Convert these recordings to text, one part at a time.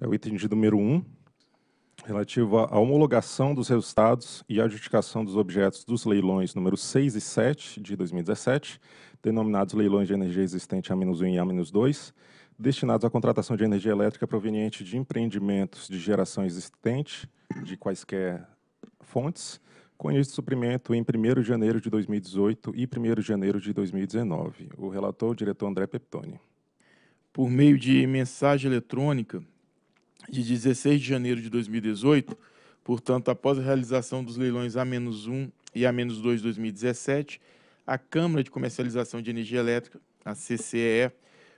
é o item de número 1, relativo à homologação dos resultados e adjudicação dos objetos dos leilões número 6 e 7 de 2017, denominados leilões de energia existente A-1 e A-2, destinados à contratação de energia elétrica proveniente de empreendimentos de geração existente de quaisquer fontes, com início de suprimento em 1 de janeiro de 2018 e 1 de janeiro de 2019. O relator, o diretor André Peptoni. Por meio de mensagem eletrônica, de 16 de janeiro de 2018, portanto, após a realização dos leilões A-1 e A-2 de 2017, a Câmara de Comercialização de Energia Elétrica, a CCEE,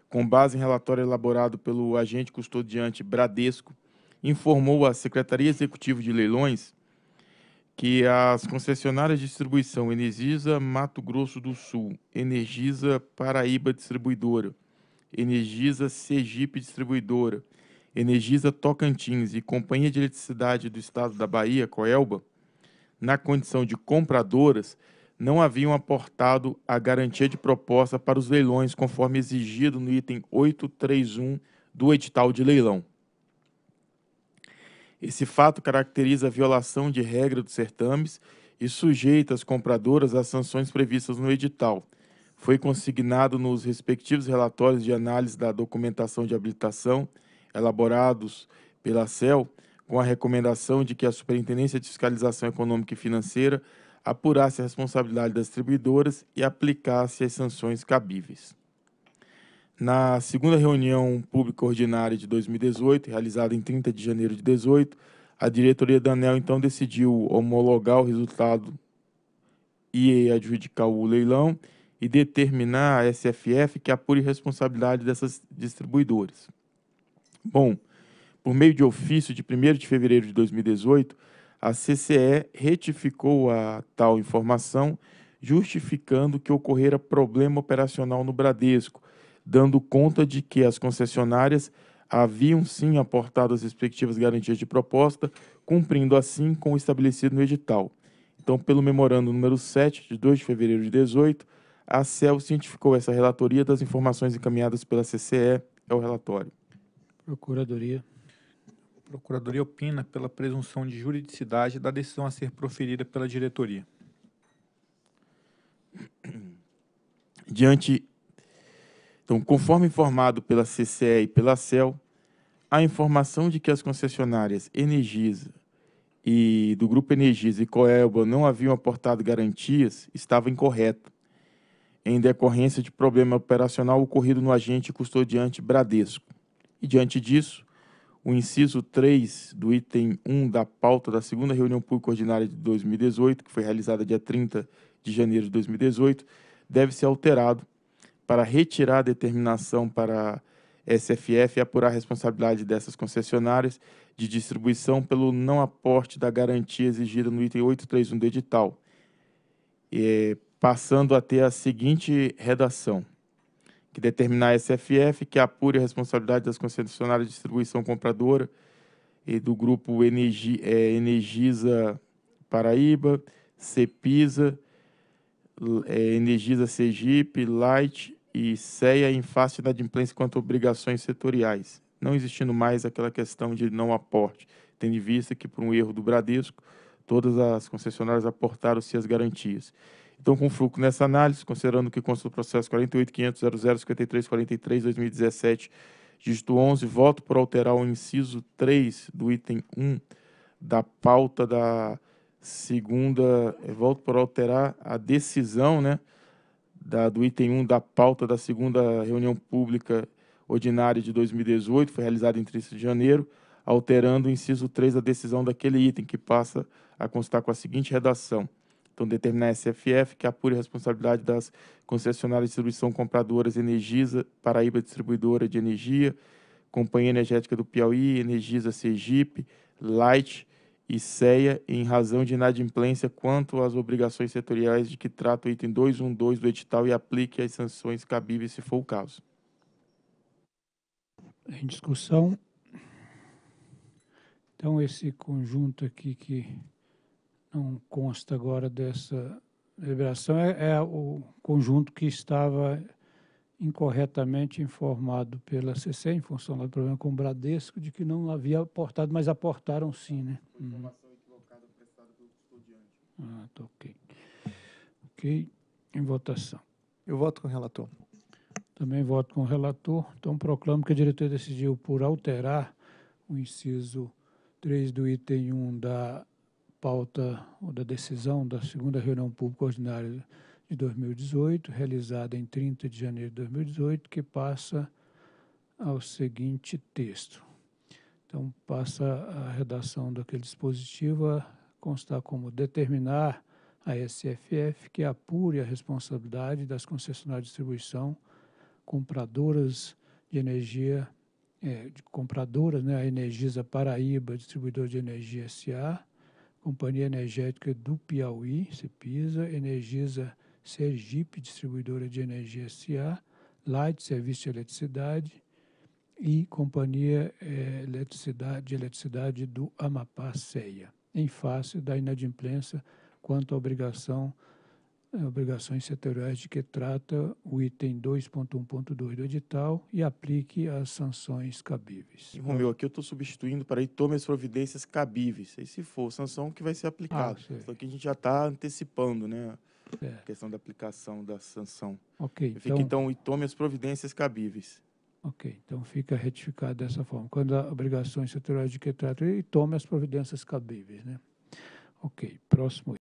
com base em relatório elaborado pelo agente custodiante Bradesco, informou à Secretaria Executiva de Leilões que as concessionárias de distribuição Energisa Mato Grosso do Sul, Energisa Paraíba Distribuidora, Energisa Sergipe Distribuidora, Energisa Tocantins e Companhia de Eletricidade do Estado da Bahia, Coelba, na condição de compradoras, não haviam aportado a garantia de proposta para os leilões, conforme exigido no item 831 do edital de leilão. Esse fato caracteriza a violação de regra dos certames e sujeita as compradoras às sanções previstas no edital. Foi consignado nos respectivos relatórios de análise da documentação de habilitação elaborados pela CEL, com a recomendação de que a Superintendência de Fiscalização Econômica e Financeira apurasse a responsabilidade das distribuidoras e aplicasse as sanções cabíveis. Na segunda reunião pública ordinária de 2018, realizada em 30 de janeiro de 2018, a diretoria da ANEL então decidiu homologar o resultado e adjudicar o leilão e determinar à SFF que apure responsabilidade dessas distribuidoras. Bom, por meio de ofício de 1 de fevereiro de 2018, a CCE retificou a tal informação, justificando que ocorrera problema operacional no Bradesco, dando conta de que as concessionárias haviam sim aportado as respectivas garantias de proposta, cumprindo assim com o estabelecido no edital. Então, pelo memorando número 7 de 2 de fevereiro de 2018, a CEL cientificou essa relatoria das informações encaminhadas pela CCE ao relatório. Procuradoria. Procuradoria opina pela presunção de juridicidade da decisão a ser proferida pela diretoria. Diante. Então, conforme informado pela CCE e pela CEL, a informação de que as concessionárias Energisa e do Grupo Energisa e Coelba não haviam aportado garantias estava incorreta, em decorrência de problema operacional ocorrido no agente custodiante Bradesco. E diante disso, o inciso 3 do item 1 da pauta da segunda reunião pública ordinária de 2018, que foi realizada dia 30 de janeiro de 2018, deve ser alterado para retirar a determinação para a SFF e apurar a responsabilidade dessas concessionárias de distribuição pelo não aporte da garantia exigida no item 831 do edital, eh, passando a ter a seguinte redação que determinar a SFF que apure a responsabilidade das concessionárias de distribuição compradora e do grupo Energi, é, Energisa Paraíba, Cepisa, é, Energisa Sergipe, Light e CEA em face da adimplência quanto a obrigações setoriais, não existindo mais aquela questão de não aporte, tendo em vista que, por um erro do Bradesco, todas as concessionárias aportaram-se as garantias. Então, com foco nessa análise, considerando que consta do processo 48.500.0053.43.2017, dígito 11, voto por alterar o inciso 3 do item 1 da pauta da segunda, eh, voto por alterar a decisão, né, da, do item 1 da pauta da segunda reunião pública ordinária de 2018, foi realizada em 30 de janeiro, alterando o inciso 3 da decisão daquele item, que passa a constar com a seguinte redação: então, determinar é a SFF que apure a responsabilidade das concessionárias de distribuição compradoras Energisa, Paraíba Distribuidora de Energia, Companhia Energética do Piauí, Energisa Sergipe, Light e CEA, em razão de inadimplência quanto às obrigações setoriais de que trata o item 212 do edital e aplique as sanções cabíveis, se for o caso. Em discussão. Então, esse conjunto aqui que não consta agora dessa liberação é, é o conjunto que estava incorretamente informado pela CC, em função do problema com o Bradesco, de que não havia aportado, mas aportaram sim, né? Uhum. informação hum. equivocada prestada pelo custodiante. Ah, tá ok. Ok, em votação. Eu voto com o relator. Também voto com o relator. Então, proclamo que a diretoria decidiu por alterar o inciso 3 do item 1 da pauta ou da decisão da segunda reunião pública ordinária de 2018, realizada em 30 de janeiro de 2018, que passa ao seguinte texto. Então, passa a redação daquele dispositivo a constar como determinar a SFF que apure a responsabilidade das concessionárias de distribuição compradoras de energia, é, de compradoras, né, a Energisa Paraíba, distribuidor de energia SA, Companhia Energética do Piauí, CEPISA, Energisa Sergipe, Distribuidora de Energia S.A., Light Serviço de Eletricidade e Companhia eh, de Eletricidade do Amapá, CEIA, em face da inadimplência quanto à obrigação é, obrigações setoriais de que trata o item 2.1.2 do edital e aplique as sanções cabíveis. Romeu, aqui eu estou substituindo para aí tome as providências cabíveis. E se for sanção, que vai ser aplicada. Ah, Só que a gente já está antecipando, né? A é. questão da aplicação da sanção. Ok. Fica, então, então e tome as providências cabíveis. Ok, então fica retificado dessa forma. Quando as obrigações setoriais de que trata, e tome as providências cabíveis, né? Ok, próximo.